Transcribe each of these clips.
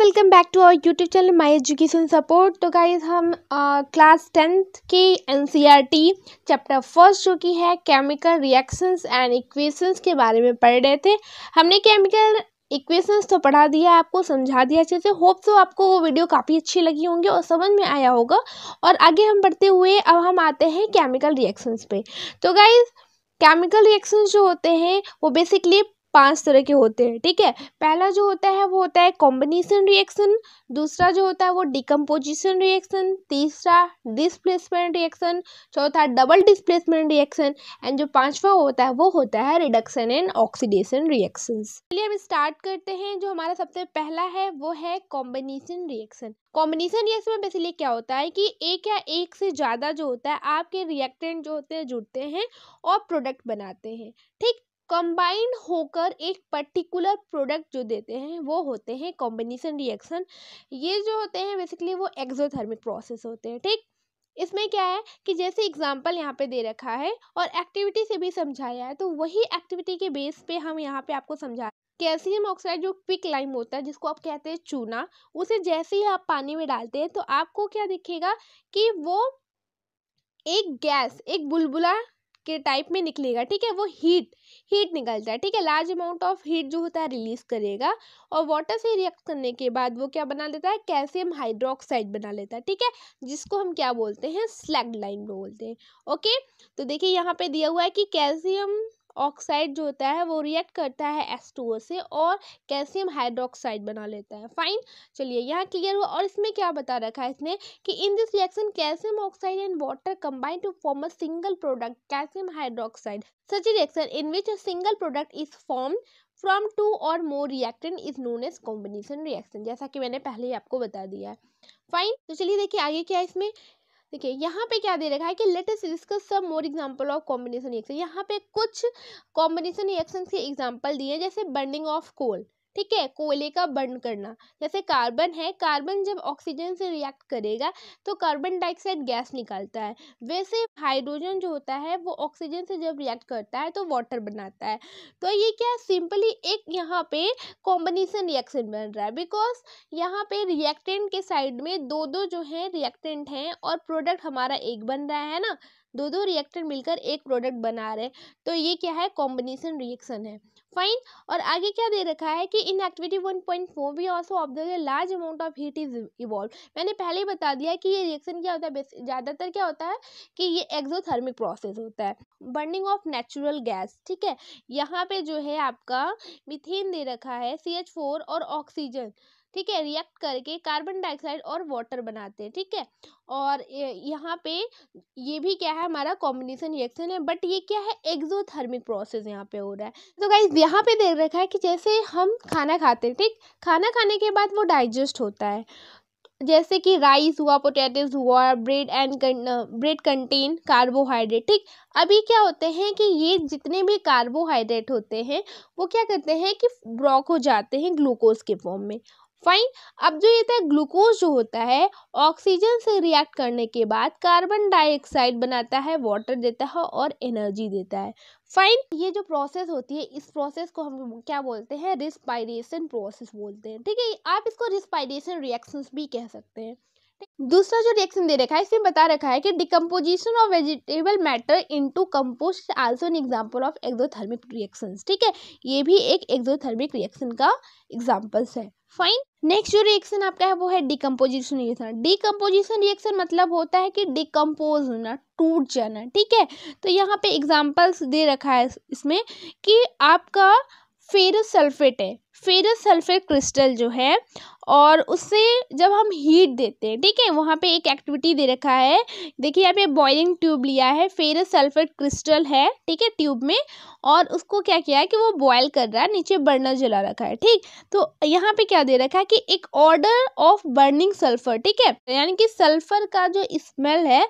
welcome back to our YouTube channel my education support तो guys हम class tenth के NCERT chapter first जो की है केमिकल रिएक्शंस एंड इक्वेशंस के बारे में पढ़ रहे थे हमने केमिकल इक्वेशंस तो पढ़ा दिया आपको समझा दिया अच्छे से होप सो आपको वो वीडियो काफ़ी अच्छी लगी होंगी और समझ में आया होगा और आगे हम बढ़ते हुए अब हम आते हैं केमिकल रिएक्शंस पे तो गाइज़ केमिकल रिएक्शंस जो होते हैं वो बेसिकली पांच तरह के होते हैं ठीक है पहला जो होता है वो होता है कॉम्बिनेशन रिएक्शन दूसरा जो होता है वो डिकम्पोजिशन रिएक्शन तीसरा डिस्प्लेसमेंट रिएक्शन चौथा डबल डिस्प्लेसमेंट रिएक्शन एंड जो पांचवा होता है वो होता है रिडक्शन एंड ऑक्सीडेशन रिएक्शन चलिए हम स्टार्ट करते हैं जो हमारा सबसे पहला है वो है कॉम्बिनेशन रिएक्शन कॉम्बिनेशन रिएक्शन में बेसिकली क्या होता है कि एक या एक से ज़्यादा जो होता है आपके रिएक्टेंट जो होते हैं जुड़ते हैं और प्रोडक्ट बनाते हैं ठीक कंबाइंड होकर एक पर्टिकुलर प्रोडक्ट जो देते हैं वो होते हैं कॉम्बिनेशन रिएक्शन ये जो होते हैं बेसिकली वो एक्जोथर्मिक प्रोसेस होते हैं ठीक इसमें क्या है कि जैसे एग्जाम्पल यहाँ पे दे रखा है और एक्टिविटी से भी समझाया है तो वही एक्टिविटी के बेस पे हम यहाँ पे आपको समझा कैल्शियम ऑक्साइड जो क्विक लाइम होता है जिसको आप कहते हैं चूना उसे जैसे ही आप पानी में डालते हैं तो आपको क्या दिखेगा कि वो एक गैस एक बुलबुला के टाइप में निकलेगा ठीक है वो हीट हीट निकलता है ठीक है लार्ज अमाउंट ऑफ हीट जो होता है रिलीज करेगा और वाटर से रिएक्ट करने के बाद वो क्या बना लेता है कैल्शियम हाइड्रोक्साइड बना लेता है ठीक है जिसको हम क्या बोलते हैं स्लैग लाइन बोलते हैं ओके तो देखिए यहाँ पे दिया हुआ है कि कैल्शियम ऑक्साइड जो होता है वो रिएक्ट करता है एस टू ओ से और कैल्शियम हाइड्रोक्साइड बना लेता है फाइन चलिए यहाँ क्लियर हुआ और इसमें क्या बता रखा है इसने कि in this reaction calcium oxide and water combine to form a single product calcium hydroxide such reaction in which a single product is form from two और more reactant is known as combination reaction जैसा कि मैंने पहले ही आपको बता दिया है fine तो चलिए देखिए आगे क्या है इसमें देखिए यहाँ पे क्या दे रखा है कि latest discuss some more example of combination reaction यहाँ पे कुछ कॉम्बिनेशन रिएक्शन के एग्जांपल दिए जैसे बर्निंग ऑफ कोल ठीक है कोयले का बर्न करना जैसे कार्बन है कार्बन जब ऑक्सीजन से रिएक्ट करेगा तो कार्बन डाइऑक्साइड गैस निकालता है वैसे हाइड्रोजन जो होता है वो ऑक्सीजन से जब रिएक्ट करता है तो वाटर बनाता है तो ये क्या सिंपली एक यहाँ पे कॉम्बिनेशन रिएक्शन बन रहा है बिकॉज यहाँ पे रिएक्टेंट के साइड में दो दो जो है रिएक्टेंट हैं और प्रोडक्ट हमारा एक बन रहा है ना दो दो रिएक्टेंट मिलकर एक प्रोडक्ट बना रहे हैं तो ये क्या है कॉम्बिनेशन रिएक्शन है फाइन और आगे क्या दे रखा है कि in activity one point four भी also observe large amount of heat is evolve मैंने पहले ही बता दिया कि ये रिएक्शन क्या होता है ज़्यादातर क्या होता है कि ये एक्जोथर्मिक प्रोसेस होता है बर्निंग ऑफ नेचुरल गैस ठीक है यहाँ पे जो है आपका मिथेन दे रखा है सी एच फोर और ऑक्सीजन ठीक है रिएक्ट करके कार्बन डाइऑक्साइड और वाटर बनाते हैं ठीक है और यहाँ पे ये भी क्या है हमारा कॉम्बिनेशन रिएक्शन है बट ये क्या है एक्जोथर्मिक प्रोसेस यहाँ पे हो रहा है तो गाइज यहाँ पे देख रखा है कि जैसे हम खाना खाते हैं ठीक खाना खाने के बाद वो डाइजेस्ट होता है जैसे कि राइस हुआ पोटैटोज हुआ bread and bread contain carbohydrate ठीक अभी क्या होते हैं कि ये जितने भी कार्बोहाइड्रेट होते हैं वो क्या करते हैं कि ब्रॉक हो जाते हैं ग्लूकोज के फॉर्म में फाइन अब जो ये था ग्लूकोज जो होता है ऑक्सीजन से रिएक्ट करने के बाद कार्बन डाइऑक्साइड बनाता है वाटर देता है और एनर्जी देता है फाइन ये जो प्रोसेस होती है इस प्रोसेस को हम क्या बोलते हैं रिस्पायरेशन प्रोसेस बोलते हैं ठीक है आप इसको रिस्पायरेशन रिएक्शन भी कह सकते हैं दूसरा जो रिएक्शन दे रखा है इसमें बता रखा है कि decomposition of vegetable matter into compost also an example of exothermic reactions ठीक है ये भी एक एक्जोथर्मिक रिएक्शन का एग्जांपल्स है फाइन नेक्स्ट जो रिएक्शन आपका है वो है डिकम्पोजिशन रिएक्शन डिकम्पोजिशन रिएक्शन मतलब होता है कि डिकम्पोज होना टूट जाना ठीक है तो यहाँ पे एग्जांपल्स दे रखा है इसमें कि आपका फेरस सल्फेट है फेरस सल्फेट क्रिस्टल जो है और उससे जब हम हीट देते हैं ठीक है वहाँ पे एक एक्टिविटी दे रखा है देखिए यहाँ पे बॉइलिंग ट्यूब लिया है फेरस सल्फेट क्रिस्टल है ठीक है ट्यूब में और उसको क्या किया है कि वो बॉयल कर रहा है नीचे बर्नर जला रखा है ठीक तो यहाँ पे क्या दे रखा है कि एक ऑर्डर ऑफ बर्निंग सल्फर ठीक है यानी कि सल्फर का जो स्मेल है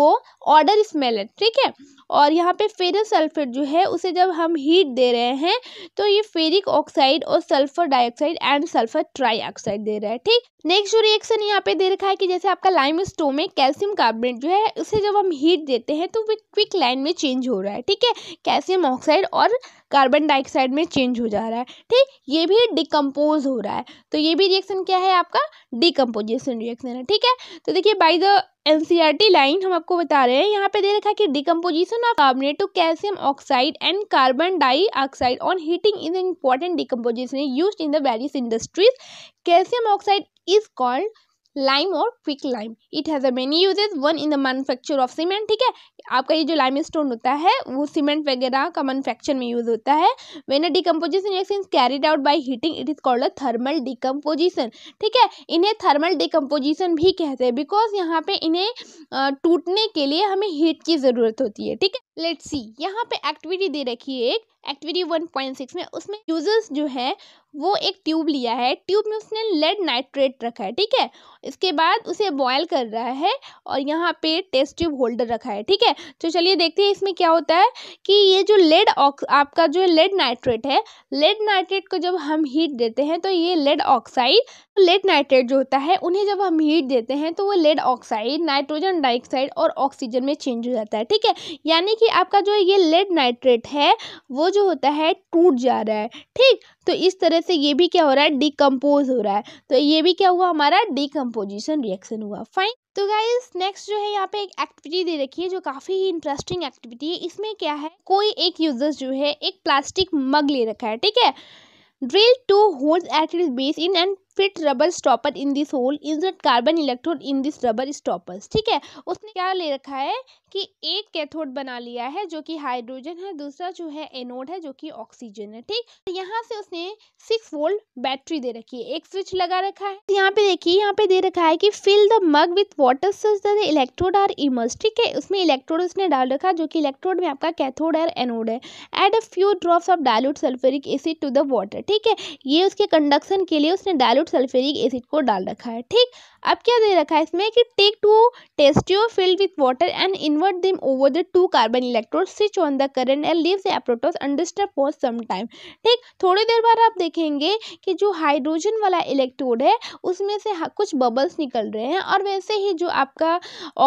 वो ऑर्डर स्मेल है ठीक है और यहाँ पे फेरस सल्फेट जो है उसे जब हम हीट दे रहे हैं तो ये फेरिक ऑक्साइड और sulphur dioxide and sulphur trioxide दे रहा है ठीक नेक्स्ट जो रिएक्शन यहाँ पे दे रखा है कि जैसे आपका लाइम स्टोव में कैल्शियम कार्बोनेट जो है उसे जब हम हीट देते हैं तो वे क्विक लाइन में चेंज हो रहा है ठीक है कैल्शियम ऑक्साइड और कार्बन डाइऑक्साइड में चेंज हो जा रहा है ठीक ये भी डिकम्पोज हो रहा है तो ये भी रिएक्शन क्या है आपका डिकम्पोजिशन रिएक्शन है ठीक है तो देखिए बाई द एन लाइन हम आपको बता रहे हैं यहाँ पे दे रखा है कि decomposition of carbonate to calcium oxide and carbon dioxide on heating is important decomposition use in the various industries calcium oxide is called lime और quick lime it has a many uses one in the manufacture of cement ठीक है आपका ये जो lime stone होता है वो cement वगैरह का मैनुफैक्चर में यूज होता है when a decomposition reaction carried out by heating it is called a thermal decomposition ठीक है इन्हें थर्मल डिकम्पोजिशन भी कहते हैं बिकॉज यहाँ पे इन्हें टूटने के लिए हमें हीट की ज़रूरत होती है ठीक है लेट सी यहाँ पे एक्टिविटी दे रखी है एक एक्टिविटी वन पॉइंट सिक्स में उसमें यूजर्स जो है वो एक ट्यूब लिया है ट्यूब में उसने लेड नाइट्रेट रखा है ठीक है इसके बाद उसे बॉयल कर रहा है और यहाँ पे टेस्ट ट्यूब होल्डर रखा है ठीक है तो चलिए देखते हैं इसमें क्या होता है कि ये जो लेड आपका जो लेड नाइट्रेट है लेड नाइट्रेट को जब हम हीट देते हैं तो ये लेड ऑक्साइड लेड नाइट्रेट जो होता है उन्हें जब हम हीट देते हैं तो वो लेड ऑक्साइड नाइट्रोजन डाइऑक्साइड और ऑक्सीजन में चेंज हो जाता है ठीक है यानी कि आपका जो ये लेड नाइट्रेट है वो जो होता है टूट जा रहा है ठीक तो इस तरह से ये भी क्या हो रहा है डिकम्पोज हो रहा है तो ये भी क्या हुआ हमारा डिकम्पोजिशन रिएक्शन हुआ फाइन तो गाइज नेक्स्ट जो है यहाँ पे एक एक्टिविटी दे रखी है जो काफ़ी ही इंटरेस्टिंग एक्टिविटी है इसमें क्या है कोई एक यूजर्स जो है एक प्लास्टिक मग ले रखा है ठीक है drill two holes at it base in and fit rubber stopper in this hole insert carbon electrode in this rubber stopper ठीक है उसने क्या ले रखा है कि एक कैथोड बना लिया है जो कि हाइड्रोजन है दूसरा जो है एनोड है जो कि ऑक्सीजन है ठीक तो यहाँ से उसने सिक्स वोल्ट बैटरी दे रखी है एक स्विच लगा रखा है तो यहाँ पे देखिए यहाँ पे दे रखा है कि fill the mug with water such the electrode are immerse ठीक है उसमें इलेक्ट्रोड उसने डाल रखा जो कि इलेक्ट्रोड में आपका कैथोड और एनोड है add a few drops of dilute sulphuric acid to the water ठीक है ये उसके कंडक्शन के लिए उसने डायलूट सल्फ्यूरिक एसिड को डाल रखा है ठीक अब क्या दे रखा है इसमें कि take two test your filled with water and invert them over the two carbon electrode switch on the current and leave the apparatus for some time ठीक थोड़ी देर बाद आप देखेंगे कि जो हाइड्रोजन वाला इलेक्ट्रोड है उसमें से कुछ बबल्स निकल रहे हैं और वैसे ही जो आपका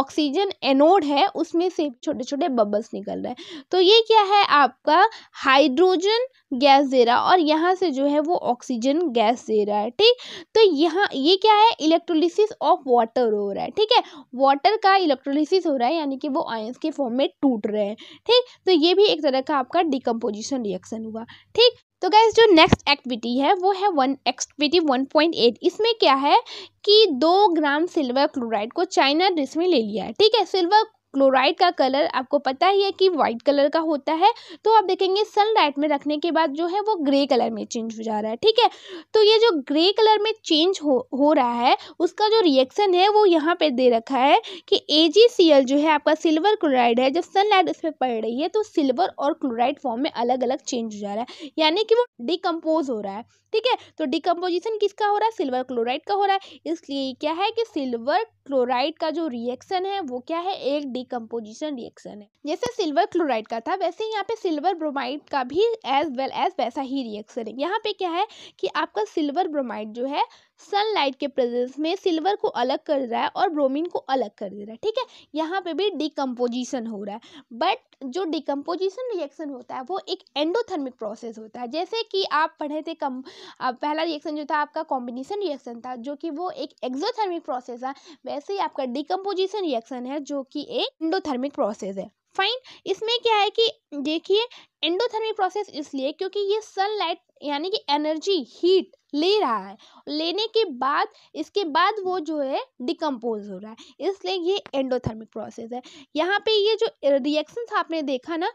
ऑक्सीजन एनोड है उसमें से छोटे छोटे बबल्स निकल रहे हैं तो ये क्या है आपका हाइड्रोजन गैस दे रहा और यहाँ से जो है वो ऑक्सीजन गैस दे रहा है ठीक तो यहाँ ये क्या है इलेक्ट्रोलिस इलेक्ट्रोलिसिस ऑफ वाटर हो रहा है ठीक है वाटर का इलेक्ट्रोलिसिस हो रहा है यानी कि वो आयंस के फॉर्म में टूट रहे हैं ठीक तो ये भी एक तरह का आपका डिकम्पोजिशन रिएक्शन हुआ ठीक तो गैस जो नेक्स्ट एक्टिविटी है वो है one activity one point eight इसमें क्या है कि दो ग्राम सिल्वर क्लोराइड को चाइना डिश में ले लिया है ठीक है सिल्वर क्लोराइड का कलर आपको पता ही है कि वाइट कलर का होता है तो आप देखेंगे सनलाइट में रखने के बाद जो है वो ग्रे कलर में चेंज हो जा रहा है ठीक है तो ये जो ग्रे कलर में चेंज हो हो रहा है उसका जो रिएक्शन है वो यहाँ पे दे रखा है कि ए जो है आपका सिल्वर क्लोराइड है जब सनलाइट उस पर पड़ रही है तो सिल्वर और क्लोराइड फॉर्म में अलग अलग चेंज हो जा रहा है यानी कि वो डिकम्पोज हो रहा है ठीक है तो डिकम्पोजिशन किसका हो रहा है सिल्वर क्लोराइड का हो रहा है इसलिए क्या है कि सिल्वर क्लोराइड का जो रिएक्शन है वो क्या है एक डिकम्पोजिशन रिएक्शन है जैसे सिल्वर क्लोराइड का था वैसे यहाँ पे सिल्वर ब्रोमाइड का भी एज वेल एज वैसा ही रिएक्शन है यहाँ पे क्या है कि आपका सिल्वर ब्रोमाइड जो है सनलाइट के प्रेजेंस में सिल्वर को अलग कर रहा है और ब्रोमीन को अलग कर दे रहा है ठीक है यहाँ पे भी डिकम्पोजिशन हो रहा है बट जो डिकम्पोजिशन रिएक्शन होता है वो एक एंडोथर्मिक प्रोसेस होता है जैसे कि आप पढ़े थे कम पहला रिएक्शन जो था आपका कॉम्बिनेशन रिएक्शन था जो कि वो एक एक्जोथर्मिक प्रोसेस है वैसे ही आपका डिकम्पोजिशन रिएक्शन है जो कि एक एंडोथर्मिक प्रोसेस है फाइन इसमें क्या है कि देखिए एंडोथर्मिक प्रोसेस इसलिए क्योंकि ये सनलाइट यानी कि एनर्जी हीट ले रहा है लेने के बाद इसके बाद वो जो है डिकम्पोज हो रहा है इसलिए ये एंडोथर्मिक प्रोसेस है यहाँ पे ये जो रिएक्शंस आपने देखा ना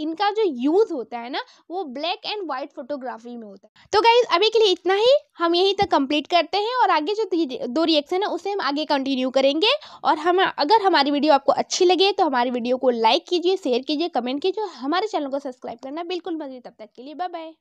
इनका जो यूज़ होता है ना वो ब्लैक एंड वाइट फोटोग्राफी में होता है तो गाइज अभी के लिए इतना ही हम यहीं तक कंप्लीट करते हैं और आगे जो दो रिएक्शन है उसे हम आगे कंटिन्यू करेंगे और हम अगर हमारी वीडियो आपको अच्छी लगे तो हमारी वीडियो को लाइक कीजिए शेयर कीजिए कमेंट कीजिए हमारे चैनल को सब्सक्राइब करना बिल्कुल मत तब तक के लिए बाय बाय